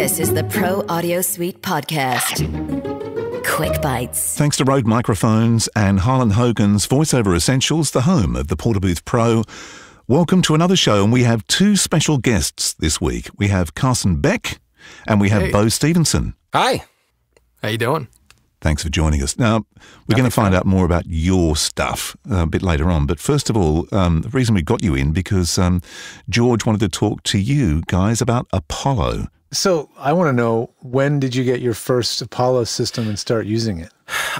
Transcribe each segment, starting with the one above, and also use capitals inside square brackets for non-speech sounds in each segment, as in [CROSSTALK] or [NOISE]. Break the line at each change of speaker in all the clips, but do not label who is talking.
This is the Pro Audio Suite podcast. Quick bites.
Thanks to Rode Microphones and Harlan Hogan's VoiceOver Essentials, the home of the Portabooth Pro. Welcome to another show, and we have two special guests this week. We have Carson Beck and we have hey. Bo Stevenson. Hi. How you doing? Thanks for joining us. Now, we're going to find out more about your stuff uh, a bit later on. But first of all, um, the reason we got you in because um, George wanted to talk to you guys about Apollo.
So I want to know when did you get your first Apollo system and start using it?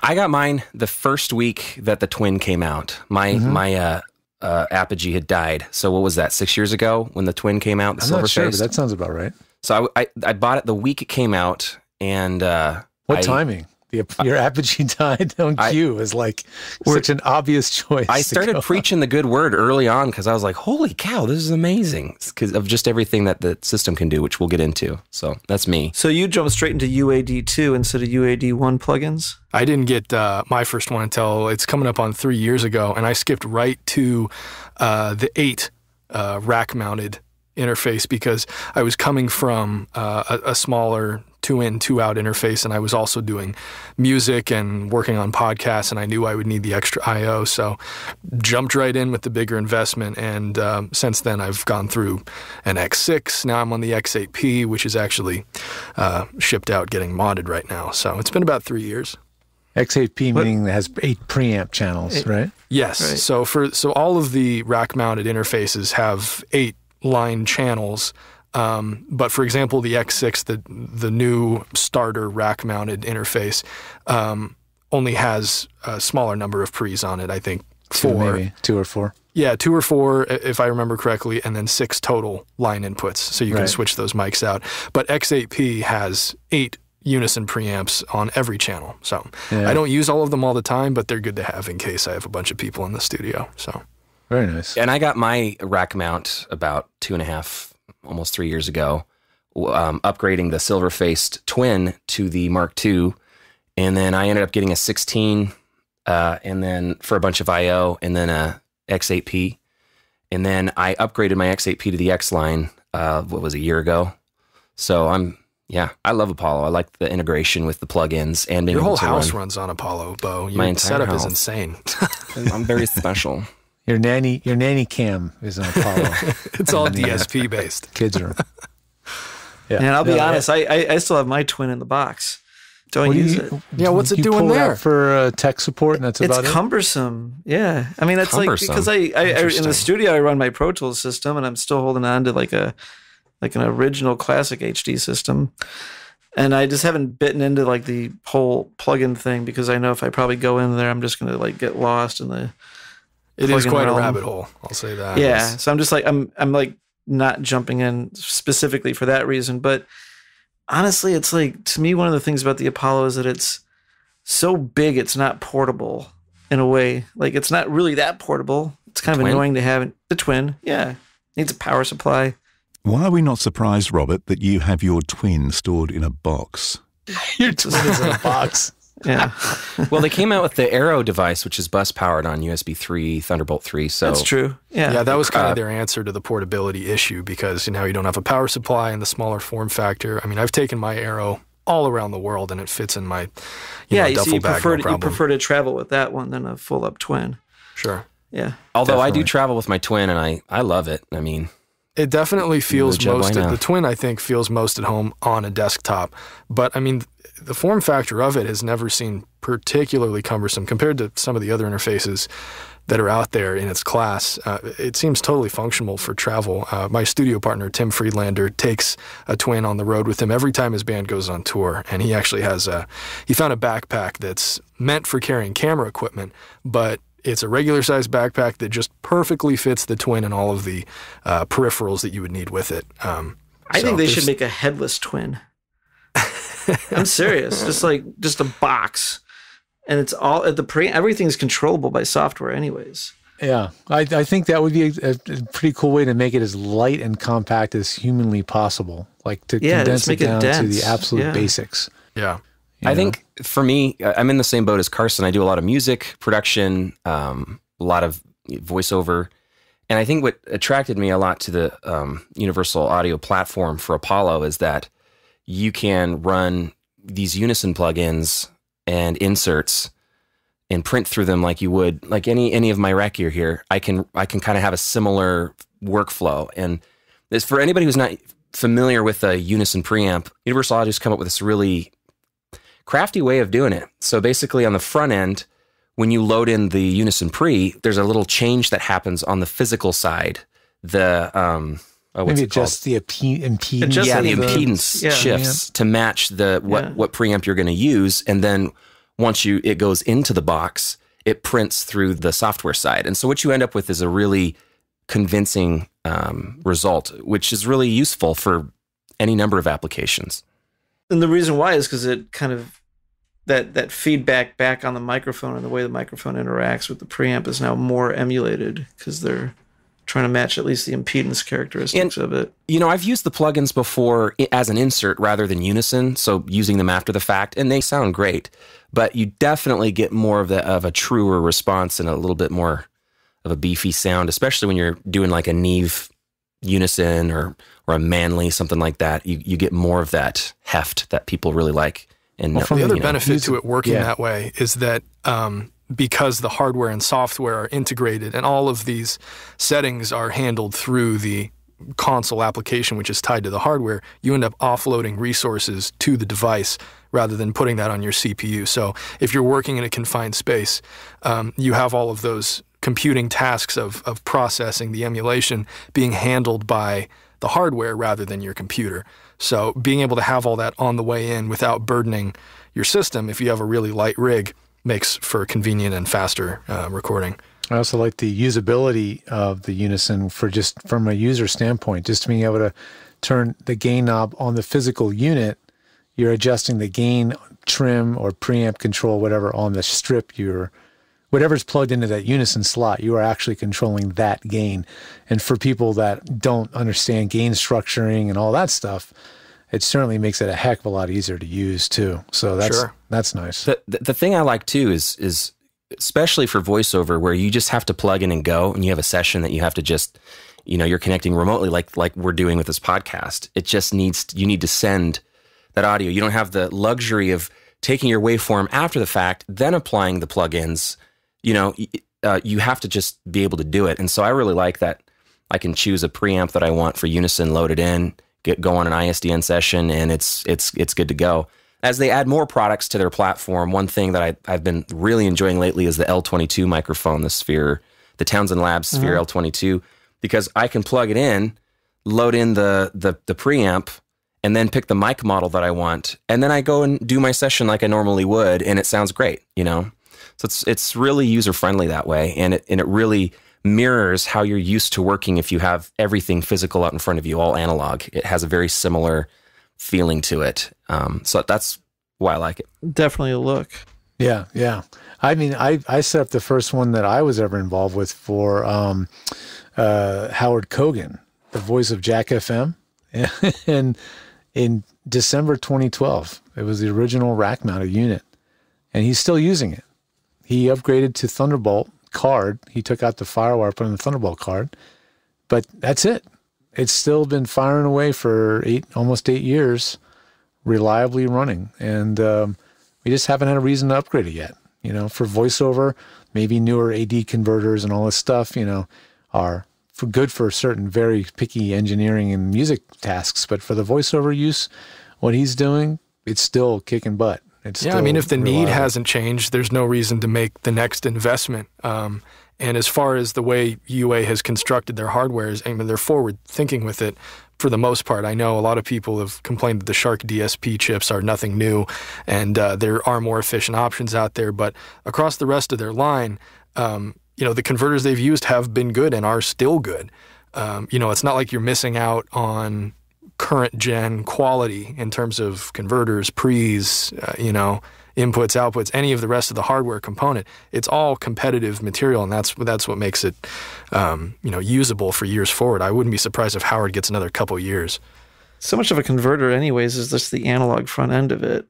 I got mine the first week that the twin came out. My mm -hmm. my uh, uh, Apogee had died. So what was that? Six years ago when the twin came out. The I'm not sure, but that sounds about right. So I, I, I bought it the week it came out, and uh, what I, timing? The, your
apogee time on cue you is like such an obvious choice. I started
preaching on. the good word early on because I was like, "Holy cow, this is amazing!" Because of just everything that the system can do, which we'll get into. So that's me. So
you jumped straight into UAD two instead of UAD one plugins. I didn't get uh, my first one until it's coming up on three years ago, and I skipped right to uh, the eight uh, rack mounted interface because I was coming from uh, a, a, smaller two in, two out interface. And I was also doing music and working on podcasts, and I knew I would need the extra I/O, so jumped right in with the bigger investment. And um, since then, I've gone through an X6. Now I'm on the X8P, which is actually uh, shipped out, getting modded right now. So it's been about three years.
X8P meaning it has eight preamp channels, it, right?
Yes. Right. So for so all of the rack mounted interfaces have eight line channels um, but for example, the X6, the the new starter rack-mounted interface, um, only has a smaller number of pre's on it. I think
two or four.
Yeah, two or four, if I remember correctly, and then six total line inputs. So you can right. switch those mics out. But X8P has eight unison preamps on every channel. So yeah. I don't use all of them all the time, but they're good to have in case I have a bunch of people in the studio. So
very nice. And I got my rack mount about two and a half almost three years ago, um, upgrading the silver faced twin to the Mark II. And then I ended up getting a 16 uh, and then for a bunch of IO and then a X8P. And then I upgraded my X8P to the X line, uh, what was a year ago. So I'm, yeah, I love Apollo. I like the integration with the plugins and your whole house run.
runs on Apollo, Bo. Your my entire setup house. is insane.
[LAUGHS] I'm very special. Your nanny,
your nanny cam is an Apollo. [LAUGHS] it's all [LAUGHS] DSP based. Kids are. [LAUGHS] Yeah. And I'll be no, honest,
I, I, I still have my twin in the box.
Don't use do you, it. Yeah, what's it you doing there it for uh, tech support? And that's it's about cumbersome. It? Yeah,
I mean that's like because I, I, I in the studio I run my Pro Tools system and I'm still holding on to like a like an original classic HD system, and I just haven't bitten into like the whole plugin thing because I know if I probably go in there I'm just gonna like get lost in the it is quite a rabbit hole. I'll say that. Yeah. Yes. So I'm just like I'm I'm like not jumping in specifically for that reason, but honestly, it's like to me one of the things about the Apollo is that it's so big it's not portable in a way. Like it's not really that portable. It's kind of twin. annoying to have the twin. Yeah. Needs a power supply.
Why are we not surprised, Robert, that you have your twin stored in a box? [LAUGHS] your twin is in a box. [LAUGHS]
Yeah.
[LAUGHS] well, they came out with the Arrow device, which is bus powered on USB three, Thunderbolt three. So that's true.
Yeah. Yeah, that was kind of uh, their answer to the portability issue because you now you don't have a power supply and the smaller form factor. I mean, I've taken my Arrow all around the world and it fits in my yeah. Know, you bag, prefer no you prefer to travel with that one than a full up twin.
Sure. Yeah. Although definitely. I do travel with my twin and I I love it. I mean.
It definitely feels most at, the twin I think feels most at home on a desktop. But I mean the form factor of it has never seemed particularly cumbersome compared to some of the other interfaces that are out there in its class. Uh, it seems totally functional for travel. Uh, my studio partner, Tim Friedlander, takes a twin on the road with him every time his band goes on tour. And he actually has a, he found a backpack that's meant for carrying camera equipment, but it's a regular size backpack that just perfectly fits the twin and all of the uh, peripherals that you would need with it. Um, I so think they should make a
headless twin. [LAUGHS]
I'm serious. just like just a box,
and it's all at the pre. Everything's controllable by software, anyways.
Yeah, I, I think that would be a, a, pretty cool way to make it as light and compact as humanly possible. Like to yeah, condense it down it to the absolute yeah. basics.
Yeah. You I think for me, I'm in the same boat as Carson. I do a lot of music production, um, a lot of voiceover. And I think what attracted me a lot to the um, Universal Audio platform for Apollo is that you can run these Unison plugins and inserts and print through them like you would like any any of my rack here. I can I can kind of have a similar workflow. And this for anybody who's not familiar with a Unison preamp, Universal Audio's come up with this really crafty way of doing it. So basically on the front end, when you load in the Unison pre, there's a little change that happens on the physical side. The um, Oh, Maybe adjust
the impedance. yeah, the, impedance shifts yeah.
to match the what what preamp you're going to use, and then once you it goes into the box, it prints through the software side, and so what you end up with is a really convincing um, result, which is really useful for any number of applications.
And the reason why is because it kind of that that feedback back on the microphone and the way the microphone interacts with the preamp is now more emulated because they're
trying to match at least the impedance characteristics and, of it. You know, I've used the plugins before as an insert rather than unison, so using them after the fact, and they sound great. But you definitely get more of the of a truer response and a little bit more of a beefy sound, especially when you're doing like a Neve unison or or a manly something like that. You you get more of that heft that people really like. And well, the other know, benefit to it working yeah. that
way is that um, because the hardware and software are integrated and all of these settings are handled through the console application which is tied to the hardware, you end up offloading resources to the device rather than putting that on your CPU. So if you're working in a confined space, um, you have all of those computing tasks of, of processing the emulation being handled by the hardware rather than your computer. So being able to have all that on the way in without burdening your system if you have a really light rig –
makes for convenient and faster uh, recording. I also like the usability of the Unison for just from a user standpoint, just being able to turn the gain knob on the physical unit, you're adjusting the gain trim or preamp control, whatever on the strip you're whatever's plugged into that unison slot, you are actually controlling that gain. And for people that don't understand gain structuring and all that stuff, it certainly makes it a heck of a lot easier to use too. So that's sure. that's nice.
The, the, the thing I like too is is especially for voiceover where you just have to plug in and go and you have a session that you have to just you know you're connecting remotely like like we're doing with this podcast. It just needs you need to send that audio. You don't have the luxury of taking your waveform after the fact, then applying the plugins. You know, uh, you have to just be able to do it. And so I really like that I can choose a preamp that I want for Unison loaded in get go on an ISDN session and it's it's it's good to go. As they add more products to their platform, one thing that I, I've been really enjoying lately is the L22 microphone, the Sphere, the Townsend Labs mm-hmm. Sphere L22, because I can plug it in, load in the, the the preamp, and then pick the mic model that I want, and then I go and do my session like I normally would, and it sounds great, you know. So it's it's really user friendly that way, and it and it really mirrors how you're used to working if you have everything physical out in front of you, all analog. It has a very similar feeling to it. Um, so that's why I like it. Definitely a look.
Yeah, yeah. I mean, I, I set up the first one that I was ever involved with for um, uh, Howard Kogan, the voice of Jack FM. [LAUGHS] and in December 2012, it was the original rack mounted unit, and he's still using it. He upgraded to Thunderbolt card. He took out the firewire, put in the Thunderbolt card, but that's it. It's still been firing away for eight, almost eight years, reliably running, and um, we just haven't had a reason to upgrade it yet. You know, for voiceover, maybe newer AD converters and all this stuff. You know, are for good for certain very picky engineering and music tasks, but for the voiceover use, what he's doing, it's still kicking butt. It's yeah, I mean, if the reliable. need
hasn't changed, there's no reason to make the next investment. Um, and as far as the way UA has constructed their hardware is, I mean, they're forward thinking with it for the most part. I know a lot of people have complained that the Shark DSP chips are nothing new and uh, there are more efficient options out there, but across the rest of their line, um, you know, the converters they've used have been good and are still good. Um, you know, it's not like you're missing out on current gen quality in terms of converters, pre's, uh, you know, inputs, outputs, any of the rest of the hardware component. It's all competitive material, and that's that's what makes it, um, you know, usable for years forward. I wouldn't be surprised if Howard gets another couple years. So much of a converter,
anyways, is just the analog front end of it.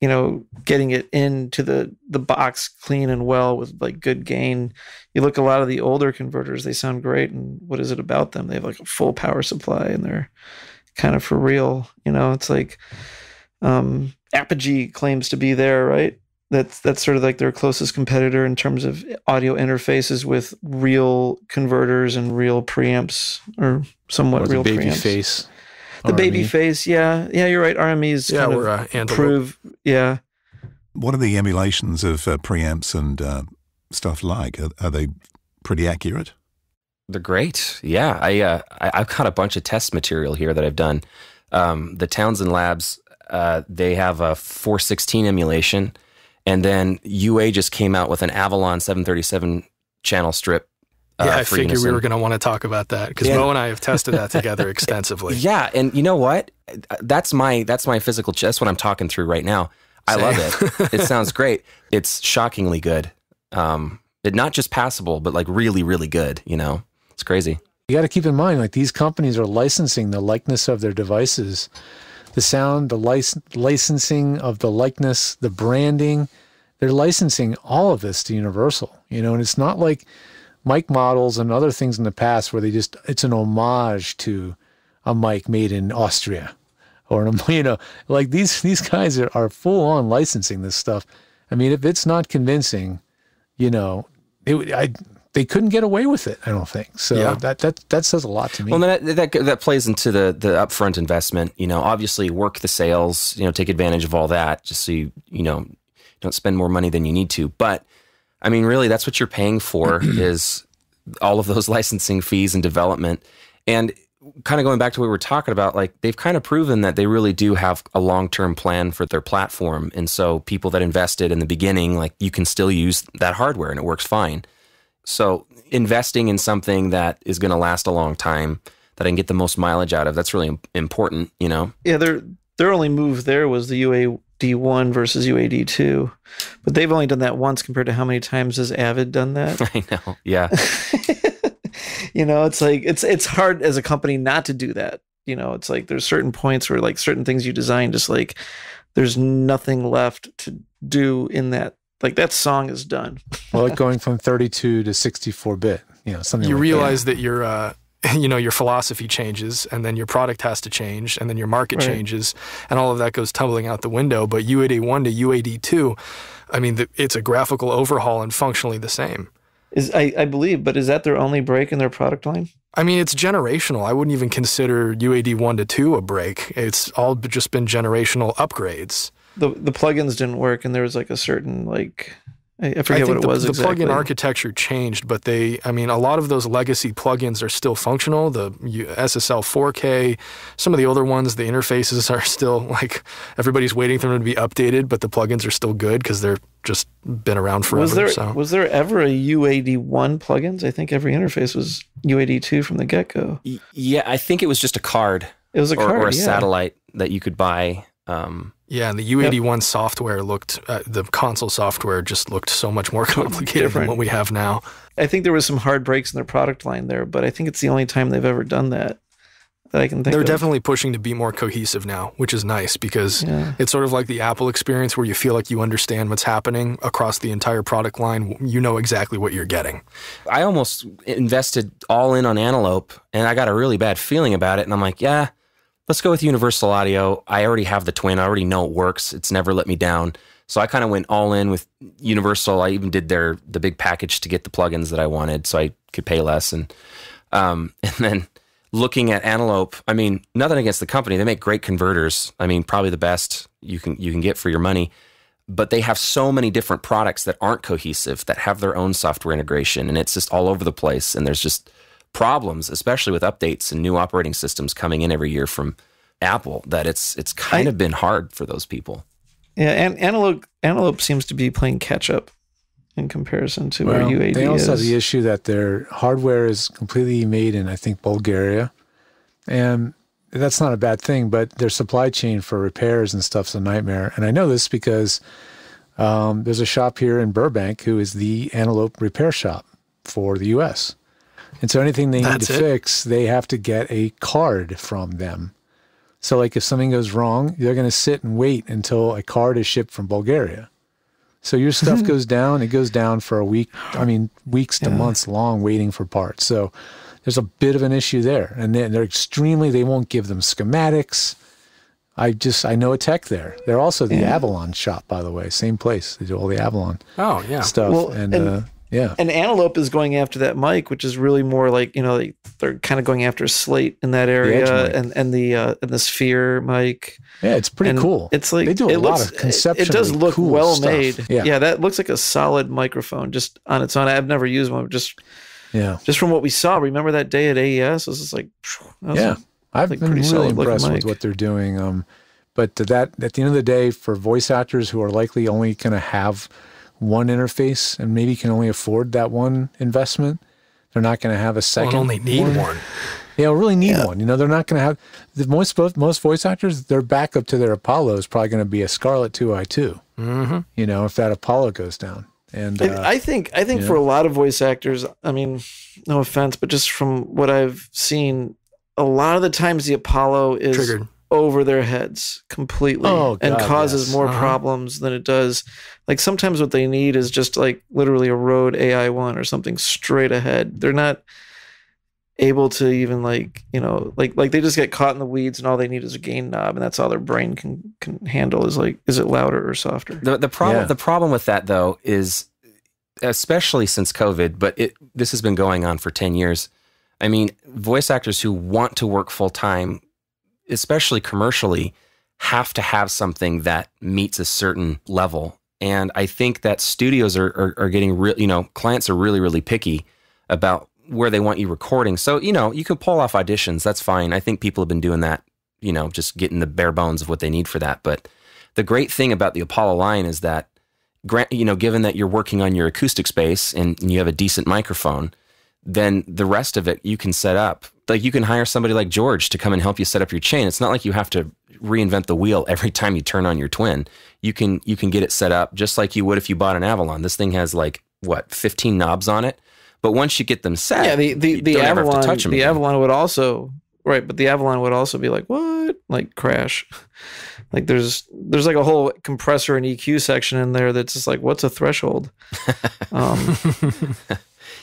You know, getting it into the the box clean and well with like good gain. You look a lot of the older converters; they sound great, and what is it about them? They have like a full power supply, and they're kind of for real. You know, it's like um, Apogee claims to be there, right? That's that's sort of like their closest competitor in terms of audio interfaces with real converters and real preamps, or somewhat or real baby preamps. Face. The RME. baby face, yeah, yeah, you're right. RME's yeah, kind we're, of uh, prove,
yeah. What are the emulations of uh, preamps and uh, stuff like? Are, are they pretty accurate?
They're great. Yeah, I, uh, I have got a bunch of test material here that I've done. Um, the Townsend Labs, uh, they have a 416 emulation, and then UA just came out with an Avalon 737 channel strip. Uh, yeah, I figured Unison. we were
going to want to talk about that because yeah. Mo and I have tested that [LAUGHS] together extensively.
Yeah, and you know what? That's my that's my physical. That's what I'm talking through right now. Same. I love it. it [LAUGHS] sounds great. It's shockingly good. Um, it not just passable, but like really, really good. You know. It's crazy.
You got to keep in mind, like these companies are licensing the likeness of their devices, the sound, the lic- licensing of the likeness, the branding. They're licensing all of this to Universal, you know, and it's not like mic models and other things in the past where they just it's an homage to a mic made in Austria or [LAUGHS] you know, like these these guys are, are full on licensing this stuff. I mean, if it's not convincing, you know, it would I they couldn't get away with it. I don't think so. Yeah. That that that says a lot to me. Well,
that, that that plays into the the upfront investment. You know, obviously work the sales. You know, take advantage of all that just so you you know don't spend more money than you need to. But I mean, really, that's what you're paying for [CLEARS THROAT] is all of those [LAUGHS] licensing fees and development. And kind of going back to what we were talking about, like they've kind of proven that they really do have a long term plan for their platform. And so people that invested in the beginning, like you can still use that hardware and it works fine. So investing in something that is going to last a long time that I can get the most mileage out of. That's really important, you know.
Yeah, their their only move there was the UAD one versus UAD two, but they've only done that once compared to how many times has Avid done that?
[LAUGHS] I know. Yeah.
[LAUGHS] you know, it's like it's it's hard as a company not to do that. You know, it's like there's certain points where like certain things you design just like there's nothing left to do in that
like that song is done.
[LAUGHS] well, like
going from 32 to 64 bit, you know, something. You like realize
that, that your uh, [LAUGHS] you know your philosophy changes, and then your product has to change, and then your market right. changes, and all of that goes tumbling out the window. But UAD1 to UAD2, I mean, the, it's a graphical overhaul and functionally the same. Is I, I believe, but is that their only
break in their product line?
I mean, it's generational. I wouldn't even consider UAD one to two a break. It's all just been generational upgrades the the plugins didn't work, and there was like a certain like I, forget I what it was. The exactly. plugin architecture changed, but they, I mean, a lot of those legacy plugins are still functional. The SSL 4K, some of the older ones, the interfaces [LAUGHS] are still like everybody's waiting for them to be updated, but the plugins are still good because they're just
been around forever. Was there so.
was there ever a UAD1 plugins? I think every interface was UAD2 from the get go.
Yeah, I think it was just a card. It was a card or, or a yeah. satellite that you could buy um, yeah, and the U81 yep. software looked, uh, the
console software just looked so much more [LAUGHS] complicated Different. than what we have now. I think there was some hard breaks in their product line there, but I think it's the only time
they've ever done that that I can think They're of. definitely
pushing to be more cohesive now, which is nice because yeah. it's sort of like the Apple experience where you feel like you understand what's happening across
the entire product line. You know exactly what you're getting. I almost invested all in on Antelope and I got a really bad feeling about it. And I'm like, yeah, let's go with Universal Audio. I already have the twin. I already know it works. It's never let me down. So I kind of went all in with Universal. I even did their the big package to get the plugins that I wanted, so I could pay less. And um, [LAUGHS] and then looking at Antelope, I mean, nothing against the company. They make great converters. I mean, probably the best you can you can get for your money. But they have so many different products that aren't cohesive, that have their own software integration, and it's just all over the place. And there's just problems, especially with updates and new operating systems coming in every year from Apple, that it's it's kind I, of been hard for those people.
Yeah,
and Antelope Antelope seems to be playing catch up in comparison to well, where UAD is. They also is. have the
issue that their hardware is completely made in I think Bulgaria, and that's not a bad thing. But their supply chain for repairs and stuff's a nightmare. And I know this because um, there's a shop here in Burbank who is the Antelope repair shop for the U.S. And so anything they That's need to it. fix, they have to get a card from them. So, like if something goes wrong, they're going to sit and wait until a card is shipped from Bulgaria. So your stuff [LAUGHS] goes down. It goes down for a week. I mean, weeks to yeah. months long waiting for parts. So there's a bit of an issue there, and they're extremely. They won't give them schematics. I just I know a tech there. They're also the yeah. Avalon shop, by the way. Same place. They do all the Avalon.
Oh yeah. Stuff well, and, and uh, yeah. And Antelope is going after that mic, which is really more like, you know, they're kind of going after Slate in that area and, and the uh, and the Sphere mic.
Yeah, it's pretty and cool. It's like they do a it lot looks, of conception. It does look cool well stuff. made. Yeah. yeah,
that looks like a solid microphone just on its own. I've never used one, just yeah, just from what we saw. Remember that day at AES? It was just like, was yeah,
i I've like been really impressed with what they're doing. Um, but that at the end of the day, for voice actors who are likely only going to have one interface and maybe can only afford that one investment. They're not going to have a second. Well, only need one. one. Yeah, really need yeah. one. You know, they're not going to have the most most voice actors. Their backup to their Apollo is probably going to be a Scarlet Two I Two. Mm-hmm. You know, if that Apollo goes down. And uh, I
think I think for a lot of voice actors, I mean,
no offense, but just
from what I've seen, a lot of the times the Apollo is triggered over their heads completely oh, God, and causes yes. more uh-huh. problems than it does. Like sometimes what they need is just like literally a road AI1 or something straight ahead. They're not able to even like, you know, like like they just get caught in the weeds and all they need is a gain knob and that's all their brain can can handle is like is it louder or softer?
The the problem yeah. the problem with that though is especially since COVID, but it this has been going on for 10 years. I mean, voice actors who want to work full time especially commercially, have to have something that meets a certain level. And I think that studios are, are, are getting real, you know, clients are really, really picky about where they want you recording. So, you know, you can pull off auditions. That's fine. I think people have been doing that, you know, just getting the bare bones of what they need for that. But the great thing about the Apollo line is that, grant, you know, given that you're working on your acoustic space and you have a decent microphone, then the rest of it you can set up like you can hire somebody like George to come and help you set up your chain. It's not like you have to reinvent the wheel every time you turn on your twin. You can you can get it set up just like you would if you bought an Avalon. This thing has like what 15 knobs on it. But once you get them set, yeah, the the, the Avalon to the again.
Avalon would also right, but the Avalon would also be like what like crash, [LAUGHS] like there's there's like a whole compressor and EQ section in there that's just like what's a threshold.
[LAUGHS] Um,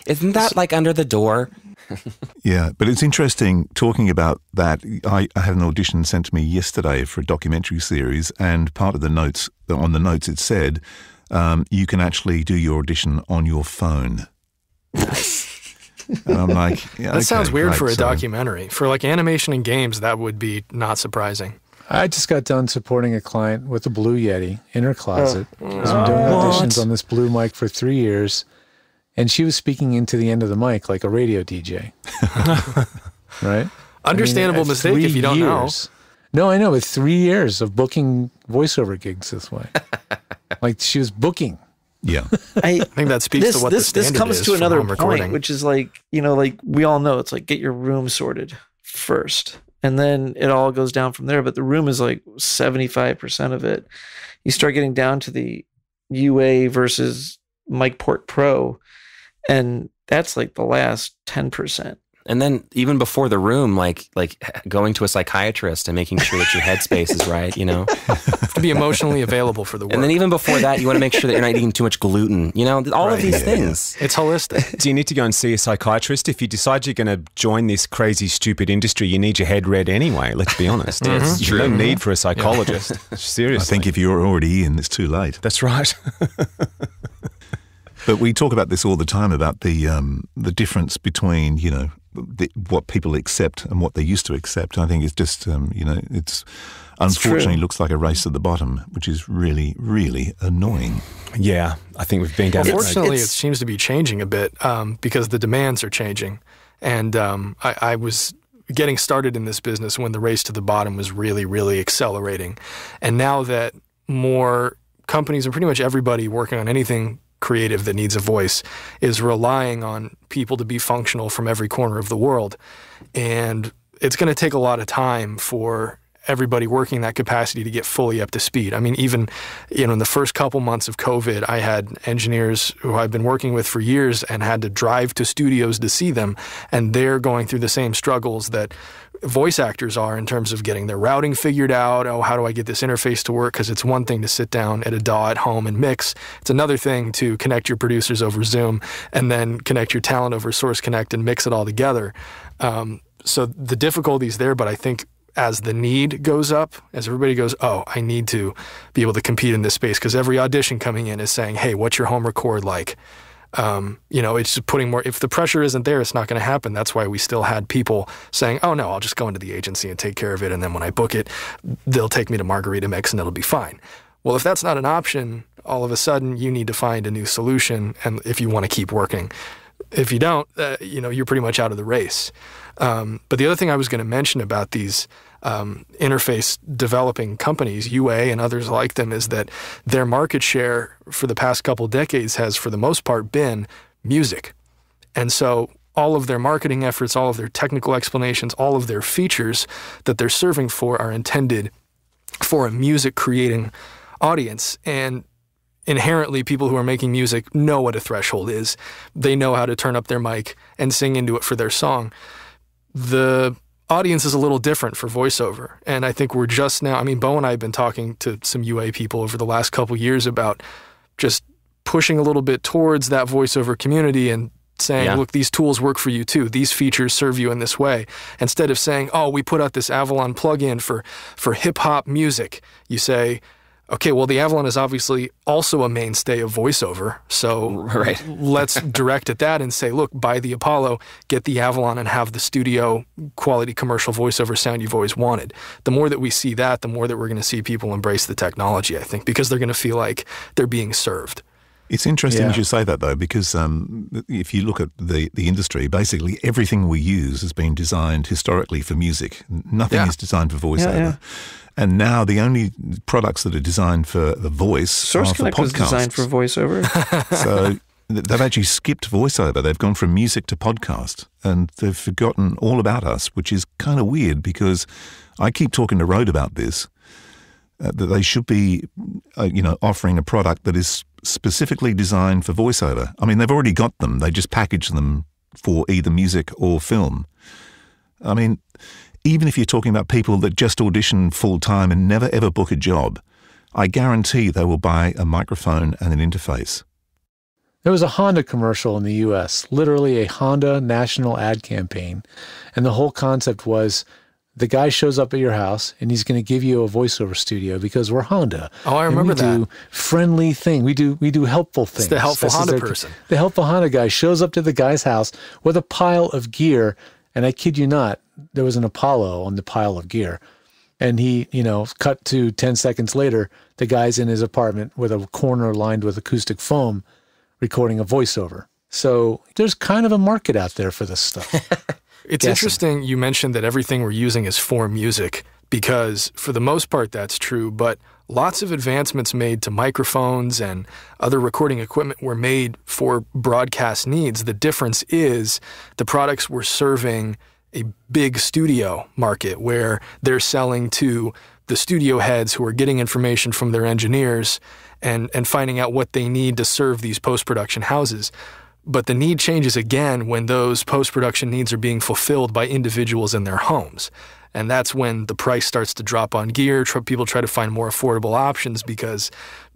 Isn't that like under the door? [LAUGHS]
yeah, but it's interesting talking about that. I, I, had an audition sent to me yesterday for a documentary series, and part of the notes on the notes it said um, you can actually do your audition on your phone. and I'm like, [LAUGHS] yeah, that okay, sounds weird right, for a so.
documentary. For like animation and games, that would be not surprising.
I just
got done supporting a client with a Blue Yeti in her closet. Oh. I've been doing auditions on this Blue mic for three years. And she was speaking into the end of the mic like a radio DJ. [LAUGHS] right? Understandable I mean, mistake if you don't years, know. No, I know, With three years of booking voiceover gigs this way. [LAUGHS] like she was booking.
Yeah.
I, [LAUGHS] I,
think that speaks this, to what this, this comes to another point, which
is like, you know, like we all know it's like get your room sorted first. And then it all goes down from there. But the room is like 75% of it. You start getting down to the UA versus mic Port Pro and that's like the last 10%
and then even before the room like like going to a psychiatrist and making sure that your headspace is right you know [LAUGHS]
to be emotionally available for the work and then
even before that you want to make sure that you're not eating too much gluten you know all right, of these yeah, things it's holistic do you need to go and see a psychiatrist if you decide you're going to join this crazy stupid industry you need your head read anyway let's be honest [LAUGHS] mm -hmm. true. no need for a
psychologist yeah. [LAUGHS] seriously i think
if you're already in it's too late that's right but we talk about this all the time about the um, the difference between you know the, what people accept and what they used to accept. I think it's just um, you know it's unfortunately it's looks like a race to the bottom, which is really really annoying. Yeah, I think we've been down. Unfortunately, it
seems to be changing a bit um, because the demands are changing, and um, I, I was getting started in this business when the race to the bottom was really really accelerating, and now that more companies and pretty much everybody working on anything creative that needs a voice is relying on people to be functional from every corner of the world. And it's going to take a lot of time for everybody working that capacity to get fully up to speed. I mean, even you know, in the first couple months of COVID, I had engineers who I've been working with for years and had to drive to studios to see them, and they're going through the same struggles that voice actors are in terms of getting their routing figured out. Oh, how do I get this interface to work? Because it's one thing to sit down at a DAW at home and mix. It's another thing to connect your producers over Zoom and then connect your talent over Source Connect and mix it all together. Um, so the difficulties there, but I think as the need goes up, as everybody goes, oh, I need to be able to compete in this space because every audition coming in is saying, hey, what's your home record like? Um, you know, it's putting more, if the pressure isn't there, it's not going to happen. That's why we still had people saying, oh no, I'll just go into the agency and take care of it. And then when I book it, they'll take me to Margarita Mix and it'll be fine. Well, if that's not an option, all of a sudden you need to find a new solution. And if you want to keep working, if you don't, uh, you know, you're pretty much out of the race. Um, but the other thing I was going to mention about these um, interface developing companies, UA and others like them, is that their market share for the past couple decades has, for the most part, been music. And so all of their marketing efforts, all of their technical explanations, all of their features that they're serving for are intended for a music creating audience. And inherently people who are making music know what a threshold is. They know how to turn up their mic and sing into it for their song. The audience is a little different for voiceover. And I think we're just now, I mean, Bo and I have been talking to some UA people over the last couple years about just pushing a little bit towards that voiceover community and saying, yeah. look, these tools work for you too. These features serve you in this way. Instead of saying, oh, we put out this Avalon plugin for, for hip hop music, you say, okay, well, the Avalon is obviously also a mainstay of voiceover. So [LAUGHS] right. let's [LAUGHS] direct at that and say, look, buy the Apollo, get the Avalon, and have the studio quality commercial voiceover sound you've always wanted. The more that we see that, the more that we're going to see people embrace the technology, I think, because they're going to feel like they're being served.
It's interesting yeah. that you say that, though, because um, if you look at the, the industry, basically everything we use has been designed historically for music. Nothing yeah. is designed for voiceover. Yeah, and now the only products that are designed for the voice Source are Connect for podcasts. was designed
for voiceover.
[LAUGHS] so they've actually skipped voiceover. They've gone from music to podcast, and they've forgotten all about us, which is kind of weird because I keep talking to Road about this. Uh, that they should be, uh, you know, offering a product that is specifically designed for voiceover. I mean, they've already got them. They just package them for either music or film. I mean, even if you're talking about people that just audition full time and never ever book a job, I guarantee they will buy a microphone and an interface.
There was a Honda commercial in the US, literally a Honda national ad campaign. And the whole concept was the guy shows up at your house and he's going to give you a voiceover studio because we're Honda. Oh, I remember and we that. Do friendly thing. We do we do helpful things. It's the helpful this Honda their, person. The helpful Honda guy shows up to the guy's house with a pile of gear and I kid you not, there was an Apollo on the pile of gear. And he, you know, cut to 10 seconds later, the guy's in his apartment with a corner lined with acoustic foam recording a voiceover. So there's kind of a market out there for this stuff. [LAUGHS] it's guessing.
interesting you mentioned that everything we're using is for music because for the most part that's true, but lots of advancements made to microphones and other recording equipment were made for broadcast needs. The difference is the products were serving a big studio market where they're selling to the studio heads who are getting information from their engineers and, and finding out what they need to serve these post production houses. But the need changes again when those post production needs are being fulfilled by individuals in their homes. And that's when the price starts to drop on gear. People try to find more affordable options because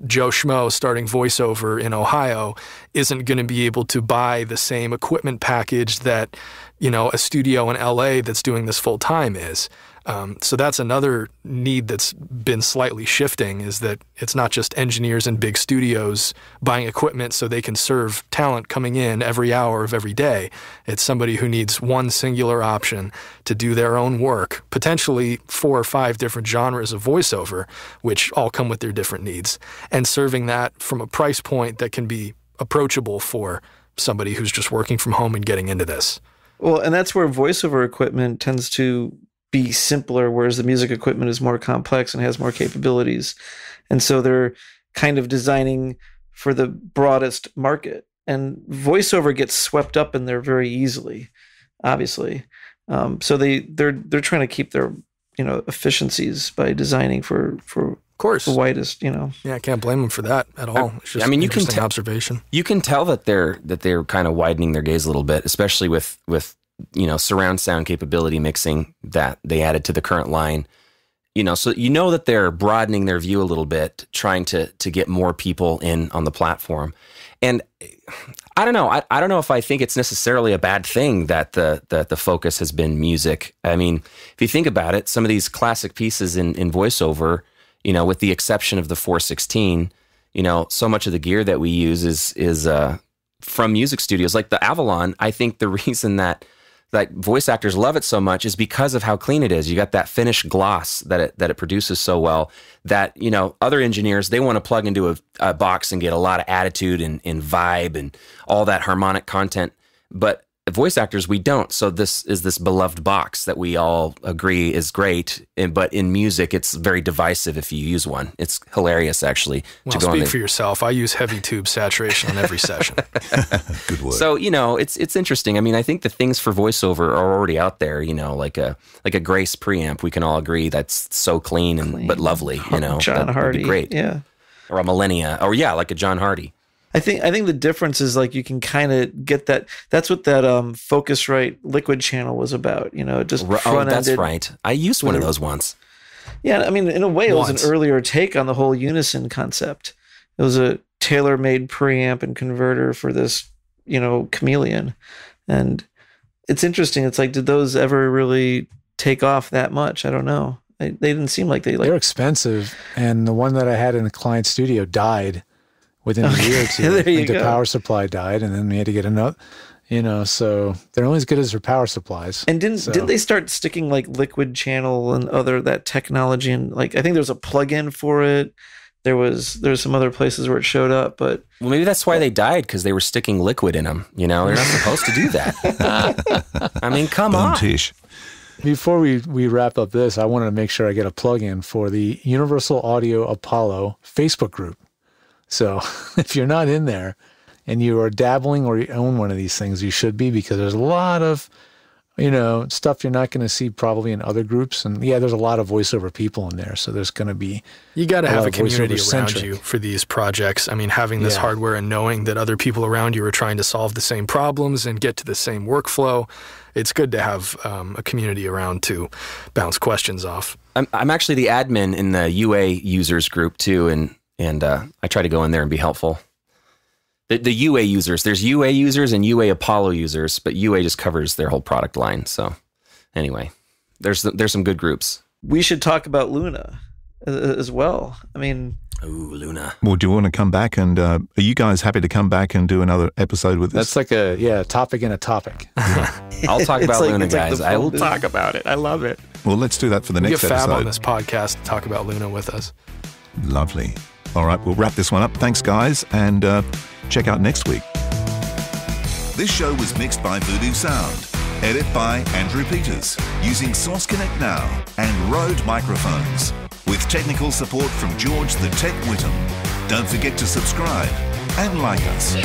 Joe Schmo starting voiceover in Ohio isn't going to be able to buy the same equipment package that, you know, a studio in LA that's doing this full time is. Um, so that's another need that's been slightly shifting is that it's not just engineers in big studios buying equipment so they can serve talent coming in every hour of every day. It's somebody who needs one singular option to do their own work, potentially four or five different genres of voiceover, which all come with their different needs, and serving that from a price point that can be approachable for somebody who's just working from home and getting into this.
Well, and that's where voiceover equipment tends to be simpler, whereas the music equipment is more complex and has more capabilities. And so they're kind of designing for the broadest market. And voiceover gets swept up in there very easily, obviously. Um, so they they're they're trying to keep their you know efficiencies by designing for
for of course the widest you know yeah I can't blame them for that at all. I mean you can tell observation
you can tell that they're that they're kind of widening their gaze a little bit, especially with with you know, surround sound capability mixing that they added to the current line. You know, so you know that they're broadening their view a little bit, trying to to get more people in on the platform. And I don't know. I, I don't know if I think it's necessarily a bad thing that the that the focus has been music. I mean, if you think about it, some of these classic pieces in, in voiceover, you know, with the exception of the 416, you know, so much of the gear that we use is is uh, from music studios. Like the Avalon, I think the [LAUGHS] reason that that voice actors love it so much is because of how clean it is. You got that finished gloss that it, that it produces so well that, you know, other engineers, they want to plug into a, a box and get a lot of attitude and, and vibe and all that harmonic content. But voice actors we don't so this is this beloved box that we all agree is great and, but in music it's very divisive if you use one it's hilarious actually well, speak the, for
yourself i use heavy tube saturation on every session
[LAUGHS] good word so you know it's it's interesting i mean i think the things for voiceover are already out there you know like a like a grace preamp we can all agree that's so clean and clean. but lovely you [LAUGHS] know john that, hardy great yeah or a millennia or oh, yeah like a john hardy I think I think
the difference is like you can kind of get that. That's what that um Focusrite liquid channel was about. You know, it just front oh, that's right.
I used one of those once.
Yeah, I mean, in a way, it was an earlier take on the whole unison concept. It was a tailor-made preamp and converter for this, you know, chameleon, and it's interesting. It's like, did those ever really take off that much? I don't know.
They, they didn't seem like they like. They're expensive, and the one that I had in the client studio died within okay. a year or [LAUGHS] two. the go. power supply died, and then we had to get another. You know, so they're only as good as their power supplies. And didn't so. did they
start sticking like liquid channel and other that technology and like I think there was a
plug-in for it. There was there was some other places where it showed up, but well, maybe that's why they died because they were sticking liquid in them. You know, they're not supposed to do that. [LAUGHS] I mean, come Boom
on. Tish. Before we, we wrap up this, I wanted to make sure I get a plug in for the Universal Audio Apollo Facebook group. So [LAUGHS] if you're not in there and you are dabbling or you own one of these things, you should be because there's a lot of, you know, stuff you're not going to see probably in other groups. And yeah, there's a lot of voiceover people in there. So there's going to be. You got to have a community around you
for these projects. I mean, having this yeah. hardware and knowing that other people around you are trying to solve the same problems and get to the same workflow, it's good to have um, a community around to bounce questions off.
I'm, I'm actually the admin in the UA users group too. And and uh, I try to go in there and be helpful. The, the, UA users, there's UA users and UA Apollo users, but UA just covers their whole product line. So, anyway, there's there's some good groups.
We should talk about Luna as
well. I mean, ooh,
Luna. Well, do you want to come back and uh, are you guys happy to come back and do another episode with us? That's
like a yeah topic and a topic. [LAUGHS] Yeah. I'll talk [LAUGHS] about like, Luna, guys.
Like I will talk
about it. I love it.
Well, let's do that for the we next get Fab episode. on
this podcast to talk about Luna with
us. Lovely. All right, we'll wrap this one up. Thanks, guys, and uh, check out next week. This show was mixed by Voodoo Sound. Edit by Andrew Peters using Source Connect Now and Rode microphones with technical support from George the Tech Whittam. Don't forget to subscribe and like us.